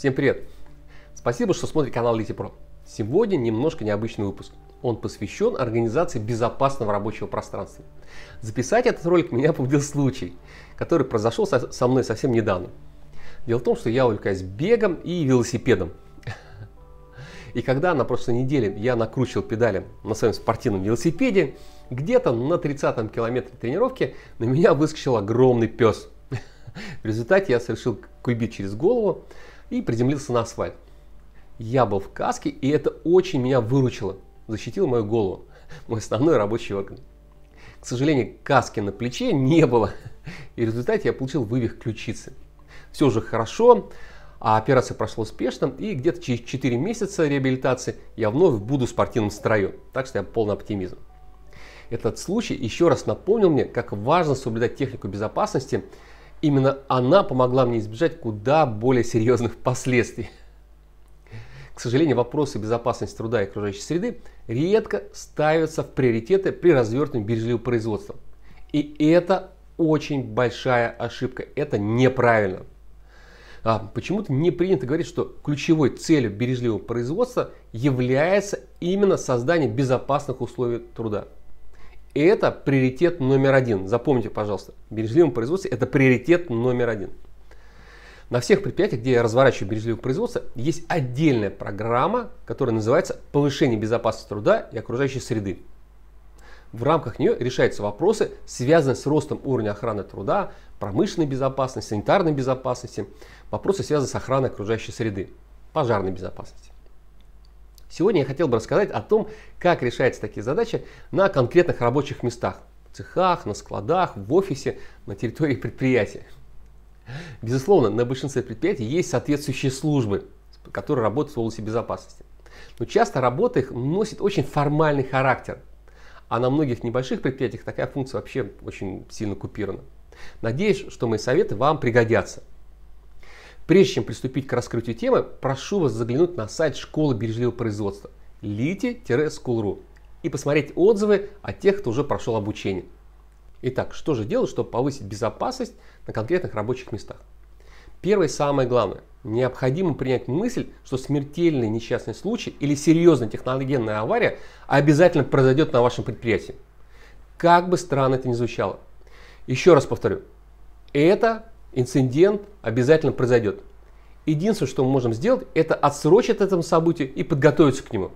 Всем привет! Спасибо, что смотрите канал Литипро. Сегодня немножко необычный выпуск. Он посвящен организации безопасного рабочего пространства. Записать этот ролик меня побудил случай, который произошел со, со мной совсем недавно. Дело в том, что я увлекаюсь бегом и велосипедом. И когда на прошлой неделе я накручивал педали на своем спортивном велосипеде, где-то на 30-м километре тренировки на меня выскочил огромный пес. В результате я совершил кульбит через голову, и приземлился на асфальт. Я был в каске, и это очень меня выручило, защитило мою голову, мой основной рабочий орган. К сожалению, каски на плече не было, и в результате я получил вывих ключицы. Все уже хорошо, а операция прошла успешно, и где-то через 4 месяца реабилитации я вновь буду в спортивном строю, так что я полный оптимизм. Этот случай еще раз напомнил мне, как важно соблюдать технику безопасности Именно она помогла мне избежать куда более серьезных последствий. К сожалению, вопросы безопасности труда и окружающей среды редко ставятся в приоритеты при развертывании бережливого производства. И это очень большая ошибка, это неправильно. А почему-то не принято говорить, что ключевой целью бережливого производства является именно создание безопасных условий труда. И это приоритет номер один. Запомните, пожалуйста, бережливом производстве это приоритет номер один. На всех предприятиях, где я разворачиваю бережливое производство, есть отдельная программа, которая называется «Повышение безопасности труда и окружающей среды». В рамках нее решаются вопросы, связанные с ростом уровня охраны труда, промышленной безопасности, санитарной безопасности, вопросы, связанные с охраной окружающей среды, пожарной безопасности. Сегодня я хотел бы рассказать о том, как решаются такие задачи на конкретных рабочих местах. В цехах, на складах, в офисе, на территории предприятия. Безусловно, на большинстве предприятий есть соответствующие службы, которые работают в области безопасности. Но часто работа их носит очень формальный характер. А на многих небольших предприятиях такая функция вообще очень сильно купирована. Надеюсь, что мои советы вам пригодятся. Прежде чем приступить к раскрытию темы, прошу вас заглянуть на сайт школы бережливого производства liti-school.ru и посмотреть отзывы о тех, кто уже прошел обучение. Итак, что же делать, чтобы повысить безопасность на конкретных рабочих местах? Первое и самое главное. Необходимо принять мысль, что смертельный несчастный случай или серьезная техногенная авария обязательно произойдет на вашем предприятии. Как бы странно это ни звучало. Еще раз повторю. Это инцидент обязательно произойдет. Единственное, что мы можем сделать, это отсрочить этому событию и подготовиться к нему.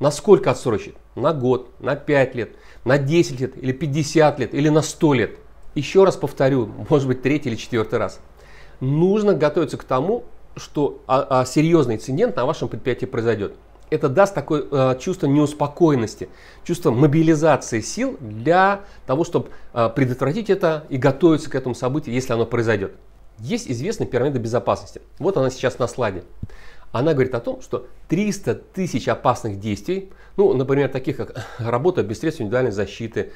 Насколько отсрочить? На год, на 5 лет, на 10 лет, или 50 лет, или на 100 лет. Еще раз повторю, может быть, третий или четвертый раз. Нужно готовиться к тому, что а, а, серьезный инцидент на вашем предприятии произойдет это даст такое э, чувство неуспокоенности, чувство мобилизации сил для того, чтобы э, предотвратить это и готовиться к этому событию, если оно произойдет. Есть известная пирамида безопасности. Вот она сейчас на слайде. Она говорит о том, что 300 тысяч опасных действий, ну, например, таких как работа без средств индивидуальной защиты,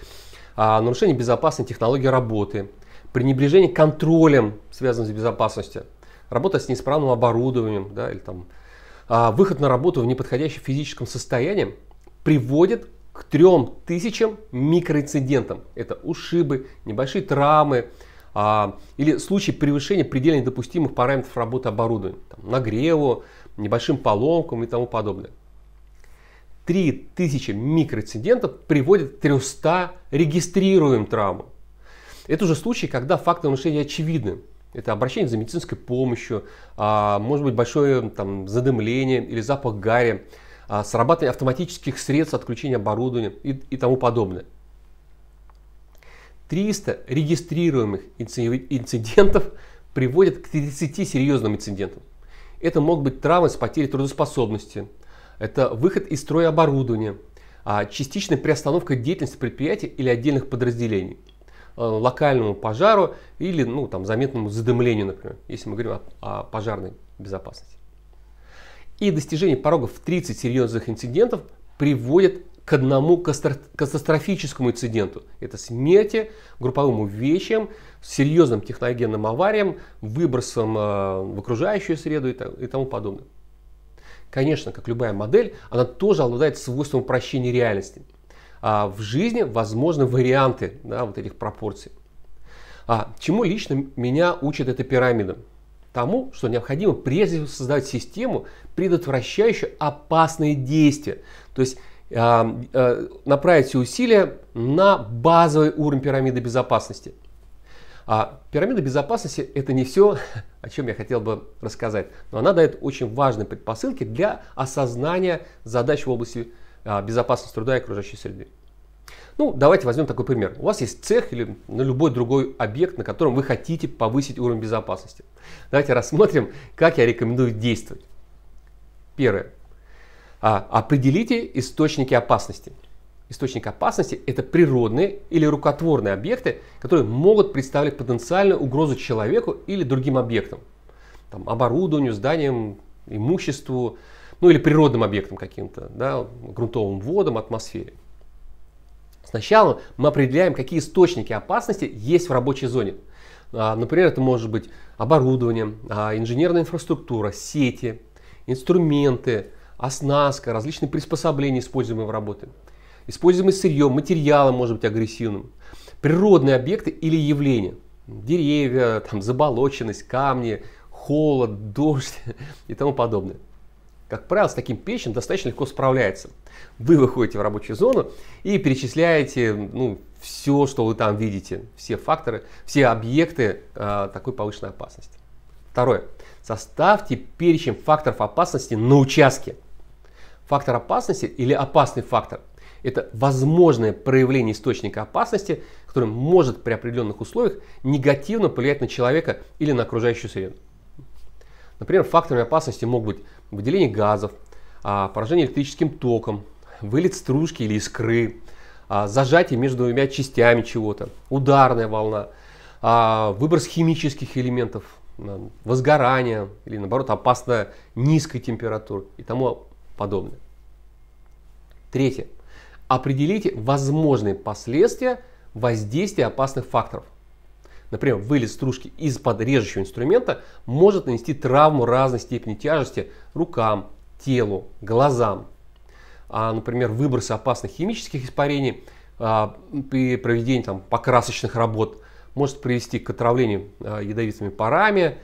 э, нарушение безопасной технологии работы, пренебрежение контролем, связанным с безопасностью, работа с неисправным оборудованием, да, или там а, выход на работу в неподходящем физическом состоянии приводит к 3000 микроинцидентам. Это ушибы, небольшие травмы а, или случаи превышения предельно допустимых параметров работы оборудования, там, нагреву, небольшим поломкам и тому подобное. 3000 микроинцидентов приводят к 300 регистрируемым травмам. Это уже случаи, когда факты нарушения очевидны. Это обращение за медицинской помощью, а, может быть большое там, задымление или запах гари, а, срабатывание автоматических средств отключения оборудования и, и тому подобное. 300 регистрируемых инцидентов приводят к 30 серьезным инцидентам. Это могут быть травмы с потерей трудоспособности, это выход из строя оборудования, а, частичная приостановка деятельности предприятия или отдельных подразделений – Э, локальному пожару или ну, там, заметному задымлению, например, если мы говорим о, о пожарной безопасности. И достижение порогов в 30 серьезных инцидентов приводит к одному катастрофическому инциденту. Это смерти, групповым увечьям, серьезным техногенным авариям, выбросом э, в окружающую среду и тому подобное. Конечно, как любая модель, она тоже обладает свойством упрощения реальности – а, в жизни возможны варианты да, вот этих пропорций. А, чему лично меня учит эта пирамида? Тому, что необходимо прежде всего создать систему, предотвращающую опасные действия. То есть а, а, направить все усилия на базовый уровень пирамиды безопасности. А пирамида безопасности – это не все, о чем я хотел бы рассказать, но она дает очень важные предпосылки для осознания задач в области а, безопасность труда и окружающей среды. Ну, давайте возьмем такой пример. У вас есть цех или ну, любой другой объект, на котором вы хотите повысить уровень безопасности. Давайте рассмотрим, как я рекомендую действовать. Первое. А, определите источники опасности. Источник опасности – это природные или рукотворные объекты, которые могут представлять потенциальную угрозу человеку или другим объектам. Там, оборудованию, зданиям, имуществу, ну или природным объектом каким-то, да, грунтовым водам, атмосфере. Сначала мы определяем, какие источники опасности есть в рабочей зоне. А, например, это может быть оборудование, а, инженерная инфраструктура, сети, инструменты, оснастка, различные приспособления, используемые в работе. Используемое сырье, материалы может быть агрессивным. Природные объекты или явления. Деревья, там, заболоченность, камни, холод, дождь и тому подобное. Как правило, с таким перечнем достаточно легко справляется. Вы выходите в рабочую зону и перечисляете ну, все, что вы там видите, все факторы, все объекты э, такой повышенной опасности. Второе. Составьте перечень факторов опасности на участке. Фактор опасности или опасный фактор – это возможное проявление источника опасности, который может при определенных условиях негативно повлиять на человека или на окружающую среду. Например, факторами опасности могут быть выделение газов, а, поражение электрическим током, вылет стружки или искры, а, зажатие между двумя частями чего-то, ударная волна, а, выброс химических элементов, возгорание или наоборот опасная низкой температуры и тому подобное. Третье. Определите возможные последствия воздействия опасных факторов например, вылез стружки из-под режущего инструмента может нанести травму разной степени тяжести рукам, телу, глазам. А, например, выбросы опасных химических испарений а, при проведении там, покрасочных работ может привести к отравлению а, ядовитыми парами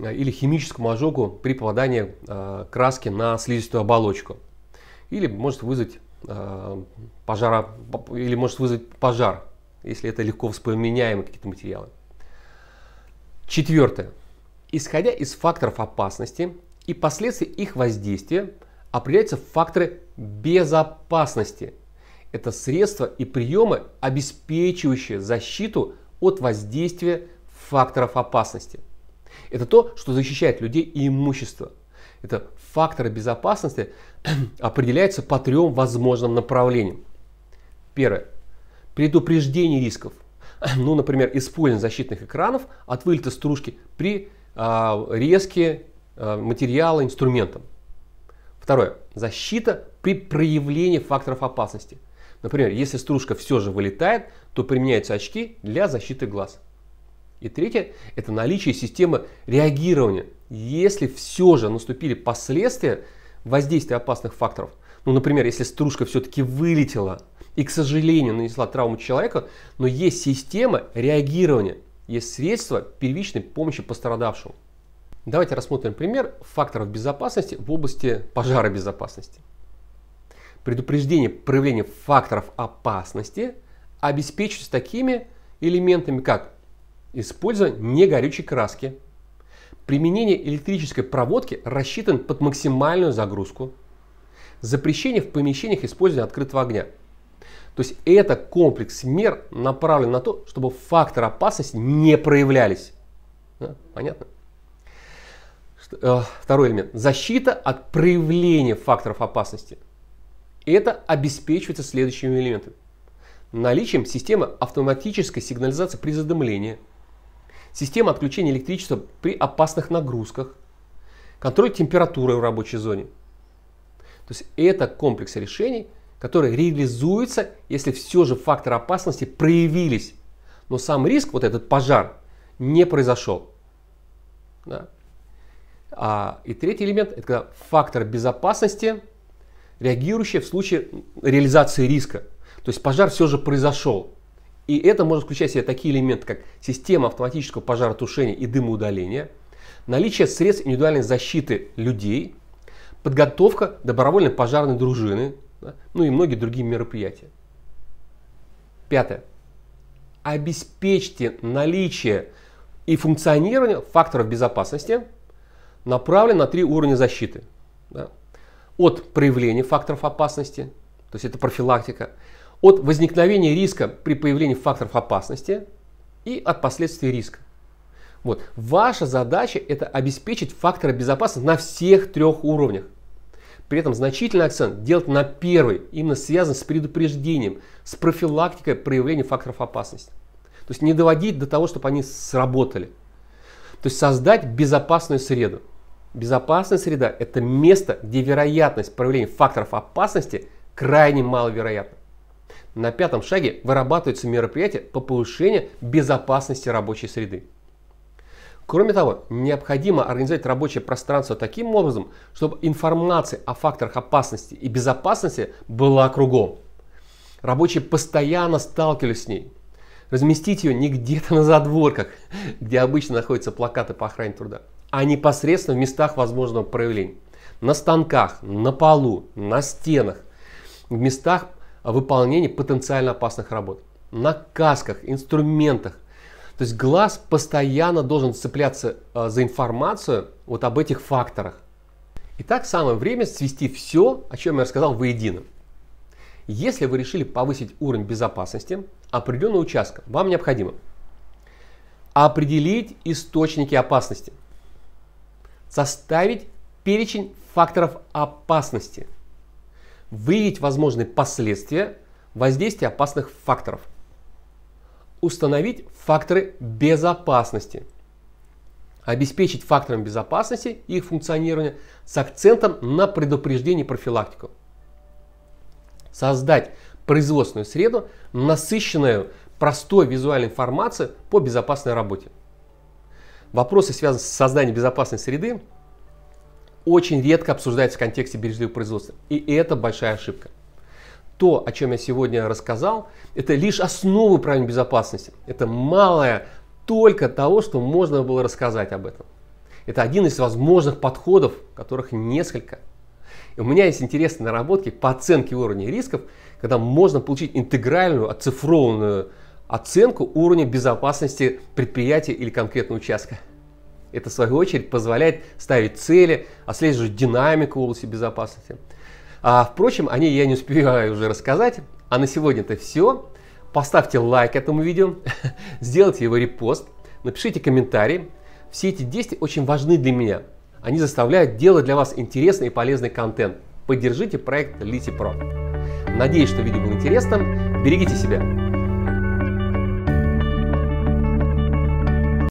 а, или химическому ожогу при попадании а, краски на слизистую оболочку. Или может вызвать а, пожара или может вызвать пожар если это легко вспоминаемые какие-то материалы. Четвертое. Исходя из факторов опасности и последствий их воздействия, определяются факторы безопасности. Это средства и приемы, обеспечивающие защиту от воздействия факторов опасности. Это то, что защищает людей и имущество. Это факторы безопасности определяются по трем возможным направлениям. Первое предупреждение рисков. Ну, например, использование защитных экранов от вылета стружки при э, резке э, материала инструментом. Второе. Защита при проявлении факторов опасности. Например, если стружка все же вылетает, то применяются очки для защиты глаз. И третье – это наличие системы реагирования. Если все же наступили последствия воздействия опасных факторов – ну, например, если стружка все-таки вылетела и, к сожалению, нанесла травму человека, но есть система реагирования, есть средства первичной помощи пострадавшему. Давайте рассмотрим пример факторов безопасности в области пожаробезопасности. Предупреждение проявления факторов опасности обеспечивается такими элементами, как использование негорючей краски, применение электрической проводки рассчитан под максимальную загрузку, запрещение в помещениях использования открытого огня. То есть это комплекс мер направлен на то, чтобы факторы опасности не проявлялись. Да? Понятно? Э, второй элемент. Защита от проявления факторов опасности. Это обеспечивается следующими элементами. Наличием системы автоматической сигнализации при задымлении, система отключения электричества при опасных нагрузках, контроль температуры в рабочей зоне – то есть это комплекс решений, которые реализуются, если все же факторы опасности проявились. Но сам риск, вот этот пожар, не произошел. Да. А, и третий элемент – это когда фактор безопасности, реагирующий в случае реализации риска. То есть пожар все же произошел. И это может включать в себя такие элементы, как система автоматического пожаротушения и дымоудаления, наличие средств индивидуальной защиты людей – подготовка добровольной пожарной дружины, да, ну и многие другие мероприятия. Пятое. Обеспечьте наличие и функционирование факторов безопасности, направленных на три уровня защиты. Да? От проявления факторов опасности, то есть это профилактика, от возникновения риска при появлении факторов опасности и от последствий риска. Вот. Ваша задача это обеспечить факторы безопасности на всех трех уровнях. При этом значительный акцент делать на первый, именно связан с предупреждением, с профилактикой проявления факторов опасности. То есть не доводить до того, чтобы они сработали. То есть создать безопасную среду. Безопасная среда – это место, где вероятность проявления факторов опасности крайне маловероятна. На пятом шаге вырабатываются мероприятия по повышению безопасности рабочей среды. Кроме того, необходимо организовать рабочее пространство таким образом, чтобы информация о факторах опасности и безопасности была кругом. Рабочие постоянно сталкивались с ней. Разместить ее не где-то на задворках, где обычно находятся плакаты по охране труда, а непосредственно в местах возможного проявления. На станках, на полу, на стенах, в местах выполнения потенциально опасных работ, на касках, инструментах, то есть глаз постоянно должен цепляться э, за информацию вот об этих факторах. Итак, самое время свести все, о чем я рассказал, воедино. Если вы решили повысить уровень безопасности определенного участка, вам необходимо определить источники опасности, составить перечень факторов опасности, выявить возможные последствия воздействия опасных факторов – установить факторы безопасности, обеспечить фактором безопасности их функционирование с акцентом на предупреждение и профилактику, создать производственную среду, насыщенную простой визуальной информацией по безопасной работе. Вопросы, связанные с созданием безопасной среды, очень редко обсуждаются в контексте бережливого производства. И это большая ошибка то, о чем я сегодня рассказал, это лишь основы правильной безопасности. Это малое только того, что можно было рассказать об этом. Это один из возможных подходов, которых несколько. И у меня есть интересные наработки по оценке уровня рисков, когда можно получить интегральную, оцифрованную оценку уровня безопасности предприятия или конкретного участка. Это, в свою очередь, позволяет ставить цели, отслеживать динамику в области безопасности. А, впрочем, о ней я не успеваю уже рассказать. А на сегодня это все. Поставьте лайк этому видео, сделайте его репост, напишите комментарий. Все эти действия очень важны для меня. Они заставляют делать для вас интересный и полезный контент. Поддержите проект Лити Про. Надеюсь, что видео было интересным. Берегите себя.